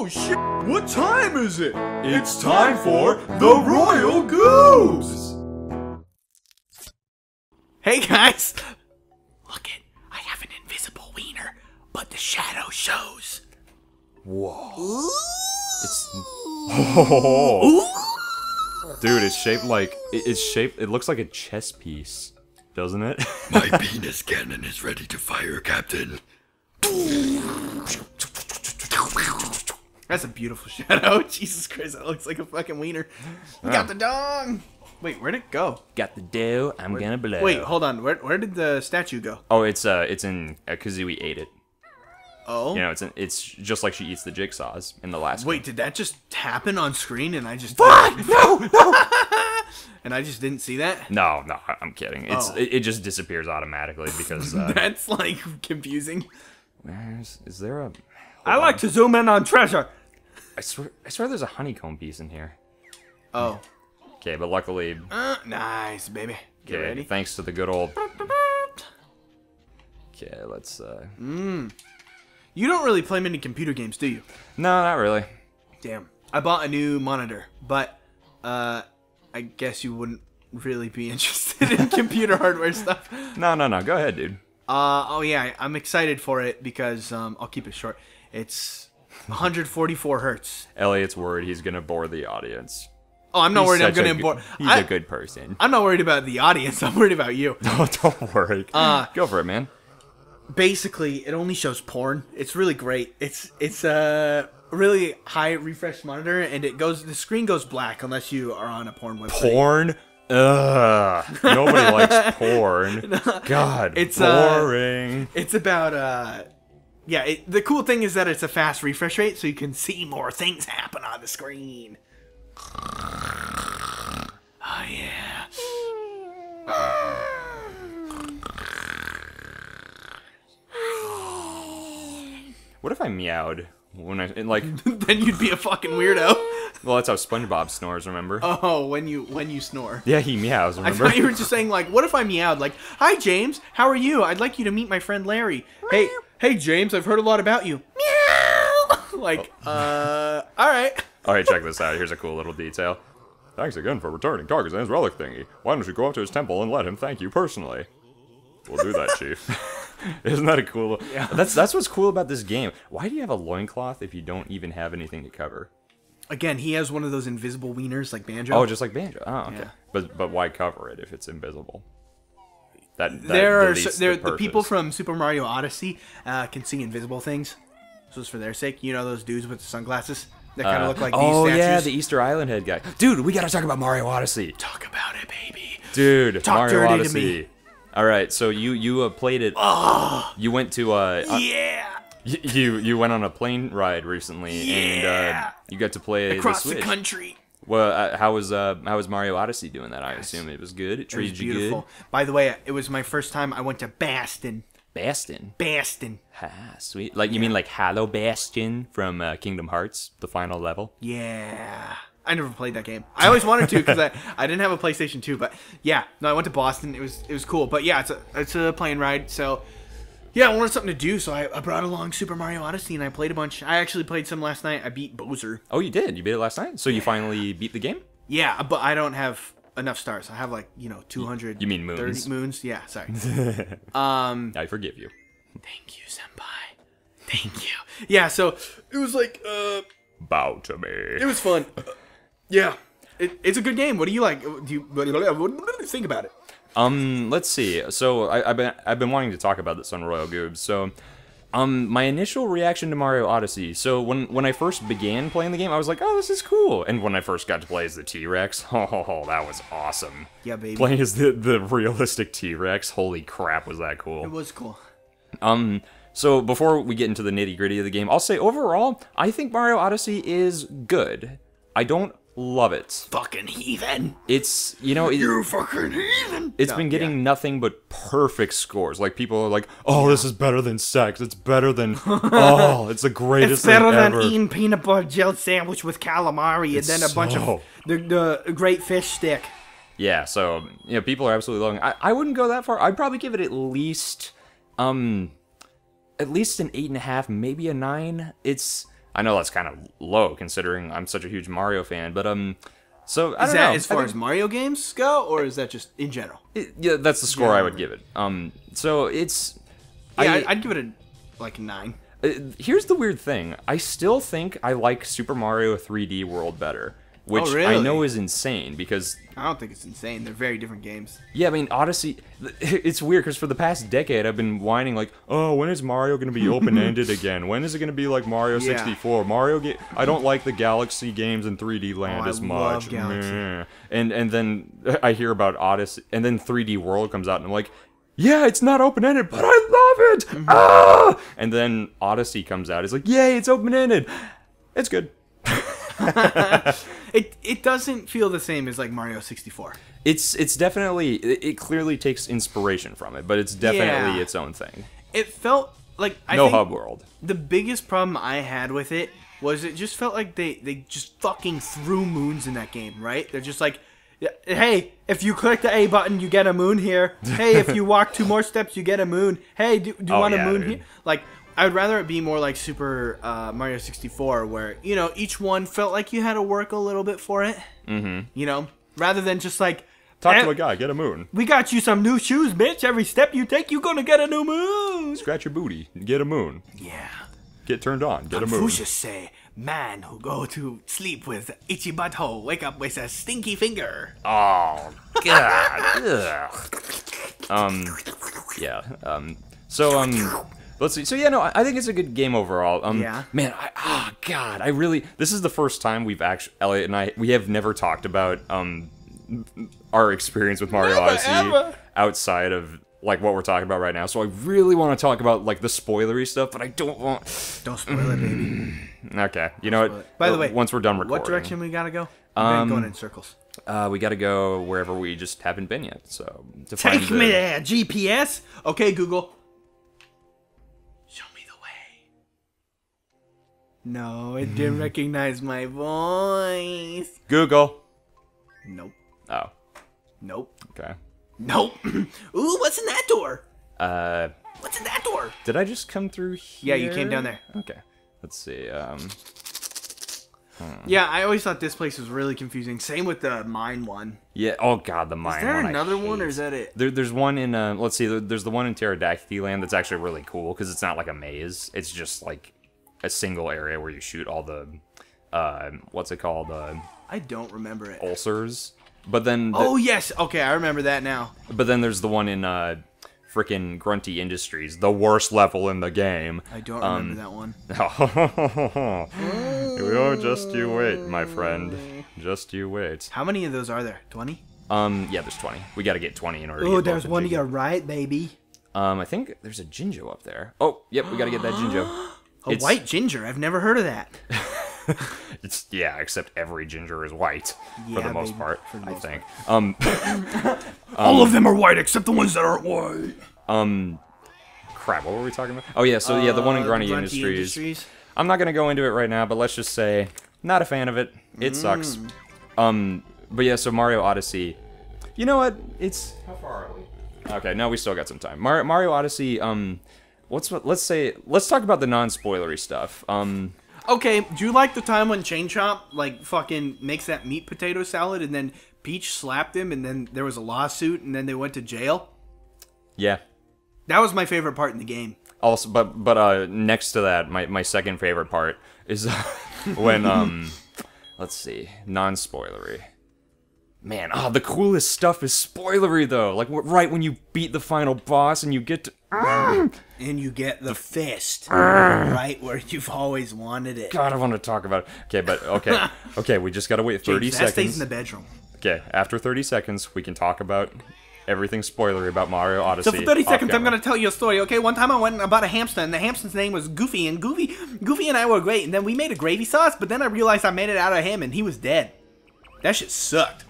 Oh shit! What time is it? It's time for the Royal Goose! Hey guys! Look it, I have an invisible wiener, but the shadow shows. Whoa. Ooh. It's. Oh. Dude, it's shaped like. It's shaped. It looks like a chess piece, doesn't it? My penis cannon is ready to fire, Captain. That's a beautiful shadow. Jesus Christ, that looks like a fucking wiener. We Got the dong. Wait, where'd it go? Got the dough. I'm where, gonna blow. Wait, hold on. Where, where did the statue go? Oh, it's uh, it's in because uh, we ate it. Oh. You know, it's in, it's just like she eats the jigsaws in the last. Wait, did that just happen on screen? And I just. Fuck! no, no. and I just didn't see that. No, no, I'm kidding. It's oh. it, it, just disappears automatically because uh, that's like confusing. Where's is there a? I on. like to zoom in on treasure. I swear, I swear there's a honeycomb piece in here. Oh. Okay, but luckily... Uh, nice, baby. Get ready. Thanks to the good old... Okay, let's... uh. Mm. You don't really play many computer games, do you? No, not really. Damn. I bought a new monitor, but uh, I guess you wouldn't really be interested in computer hardware stuff. No, no, no. Go ahead, dude. Uh, oh yeah, I'm excited for it because um, I'll keep it short. It's 144 hertz. Elliot's worried he's gonna bore the audience. Oh, I'm not he's worried. I'm gonna bore. He's I, a good person. I'm not worried about the audience. I'm worried about you. No, don't worry. Uh, Go for it, man. Basically, it only shows porn. It's really great. It's it's a really high refresh monitor, and it goes. The screen goes black unless you are on a porn website. Porn. Ugh. Nobody likes porn. God, it's uh, boring. Uh, it's about uh yeah, it, the cool thing is that it's a fast refresh rate, so you can see more things happen on the screen. Oh yeah. What if I meowed when I like? then you'd be a fucking weirdo. Well, that's how SpongeBob snores. Remember? Oh, when you when you snore. Yeah, he meows. Remember? I thought you were just saying like, what if I meowed? Like, hi James, how are you? I'd like you to meet my friend Larry. Hey hey James, I've heard a lot about you. Meow. like, uh, all right. all right, check this out. Here's a cool little detail. Thanks again for returning his relic thingy. Why don't you go up to his temple and let him thank you personally? We'll do that, Chief. Isn't that a cool? Yeah. That's that's what's cool about this game. Why do you have a loincloth if you don't even have anything to cover? Again, he has one of those invisible wieners like Banjo. Oh, just like Banjo. Oh, okay. Yeah. But but why cover it if it's invisible? That, that there are so, there, the, the, people from Super Mario Odyssey uh, can see invisible things. So it's for their sake. You know those dudes with the sunglasses that kind of uh, look like oh, these yeah, the Easter Island head guy. Dude, we gotta talk about Mario Odyssey. Talk about it, baby. Dude, talk Mario dirty Odyssey. to me. All right, so you you uh, played it. Oh, you went to uh, uh yeah. You you went on a plane ride recently, uh, yeah. and you got to play across the, the country. Well, uh, how was uh, how was Mario Odyssey doing that? I yes. assume it was good. It treated it you good. By the way, it was my first time. I went to Bastion. Bastion. Bastion. Ha! sweet. Like you yeah. mean like Hallow Bastion from uh, Kingdom Hearts, the final level? Yeah. I never played that game. I always wanted to because I, I didn't have a PlayStation 2, but yeah, no, I went to Boston. It was it was cool, but yeah, it's a it's a plane ride, so yeah, I wanted something to do, so I, I, brought along Super Mario Odyssey and I played a bunch. I actually played some last night. I beat Bowser. Oh, you did? You beat it last night? So yeah. you finally beat the game? Yeah, but I don't have enough stars. I have like, you know, 200. You mean moons? moons? Yeah, sorry. um, I forgive you. Thank you, Senpai. Thank you. Yeah, so it was like. Uh, Bow to me. It was fun. Uh, yeah. It, it's a good game. What do you like? Do you, what do you think about it? Um, let's see. So I, have been I've been wanting to talk about this on Royal Goobs. So, um, my initial reaction to Mario Odyssey. So when when I first began playing the game, I was like, oh, this is cool. And when I first got to play as the T Rex, oh, that was awesome. Yeah, baby. Playing as the the realistic T Rex, holy crap, was that cool? It was cool. Um. So before we get into the nitty gritty of the game, I'll say overall, I think Mario Odyssey is good. I don't Love it. Fucking heathen. It's you know it, you fucking heathen. It's no, been getting yeah. nothing but perfect scores. Like people are like, oh, yeah. this is better than sex. It's better than oh, it's the greatest. it's better than ever. eating peanut butter gel sandwich with calamari it's and then a so... bunch of the, the great fish stick. Yeah, so you know people are absolutely loving. It. I I wouldn't go that far. I'd probably give it at least um, at least an eight and a half, maybe a nine. It's I know that's kind of low considering I'm such a huge Mario fan, but um, so I is that know. as far as Mario games go, or is that just in general? It, yeah, that's the score yeah. I would give it. Um, so it's yeah, I, would give it a like nine. Uh, here's the weird thing. I still think I like Super Mario 3D World better which oh, really? I know is insane because I don't think it's insane. They're very different games. Yeah, I mean Odyssey. It's weird because for the past decade I've been whining like, oh, when is Mario going to be open ended again? When is it going to be like Mario yeah. 64? Mario ga- I don't like the Galaxy games in 3D Land oh, as I much. And and then I hear about Odyssey, and then 3D World comes out, and I'm like, yeah, it's not open ended, but I love it. Mm-hmm. Ah! And then Odyssey comes out. It's like, yay, it's open ended. It's good. it it doesn't feel the same as like Mario 64. It's it's definitely it, it clearly takes inspiration from it, but it's definitely yeah. its own thing. It felt like I no hub world. The biggest problem I had with it was it just felt like they they just fucking threw moons in that game, right? They're just like hey, if you click the A button, you get a moon here. Hey, if you walk two more steps, you get a moon. Hey, do, do you oh, want yeah, a moon dude. here? Like, I would rather it be more like Super uh, Mario 64, where you know each one felt like you had to work a little bit for it. Mm-hmm. You know, rather than just like talk eh, to a guy, get a moon. We got you some new shoes, bitch. Every step you take, you gonna get a new moon. Scratch your booty, get a moon. Yeah. Get turned on, get Confucius a moon. Confucius say, "Man who go to sleep with itchy butthole, wake up with a stinky finger." Oh God. um. Yeah. Um. So um let's see. So yeah, no, I think it's a good game overall. Um, yeah. Man, I, ah, oh, God, I really. This is the first time we've actually Elliot and I we have never talked about um our experience with Mario never, Odyssey ever. outside of like what we're talking about right now. So I really want to talk about like the spoilery stuff, but I don't want. Don't spoil it, baby. Mm, okay. You know what? By the uh, way, once we're done recording, what direction we gotta go? um, going in um, circles. Uh, we got to go wherever we just haven't been yet. So to take me there, GPS. Okay, Google, No, it mm-hmm. didn't recognize my voice. Google. Nope. Oh. Nope. Okay. Nope. Ooh, what's in that door? Uh. What's in that door? Did I just come through here? Yeah, you came down there. Okay. Let's see. Um. Hmm. Yeah, I always thought this place was really confusing. Same with the mine one. Yeah. Oh God, the mine. Is there one another one, or is that it? There, there's one in. Uh, let's see. There's the one in Pterodactyl Land that's actually really cool because it's not like a maze. It's just like a single area where you shoot all the uh, what's it called? Uh, I don't remember it. Ulcers. But then. The, oh yes, okay, I remember that now. But then there's the one in uh, freaking Grunty Industries, the worst level in the game. I don't um, remember that one. oh, just you wait, my friend. Just you wait. How many of those are there? Twenty. Um, yeah, there's twenty. We got to get twenty in order. Oh, there's one to your right, baby. Um, I think there's a Jinjo up there. Oh, yep, we got to get that Jinjo. A it's, white ginger. I've never heard of that. it's yeah, except every ginger is white yeah, for the most baby, part. The most I think. Part. Um, um, all of them are white except the ones that aren't white. Um, crap. What were we talking about? Oh yeah, so uh, yeah, the one in uh, Grunty, Grunty Industries. Industries. I'm not gonna go into it right now, but let's just say not a fan of it. It mm. sucks. Um, but yeah, so Mario Odyssey. You know what? It's how far are we? Okay, no, we still got some time. Mario, Mario Odyssey. Um what's let's say let's talk about the non-spoilery stuff. Um Okay, do you like the time when Chain Chomp like fucking makes that meat potato salad and then Peach slapped him and then there was a lawsuit and then they went to jail? Yeah. That was my favorite part in the game. Also but but uh next to that, my my second favorite part is when um let's see, non-spoilery. Man, ah, oh, the coolest stuff is spoilery though. Like right when you beat the final boss and you get to ah! and you get the, fist ah! right where you've always wanted it. God, I want to talk about it. Okay, but okay, okay, we just gotta wait thirty James, seconds. That stays in the bedroom. Okay, after thirty seconds, we can talk about everything spoilery about Mario Odyssey. So for 30 seconds, I'm going to tell you a story. Okay, one time I went and bought a hamster, and the hamster's name was Goofy, and Goofy, Goofy and I were great, and then we made a gravy sauce, but then I realized I made it out of him, and he was dead. That shit sucked.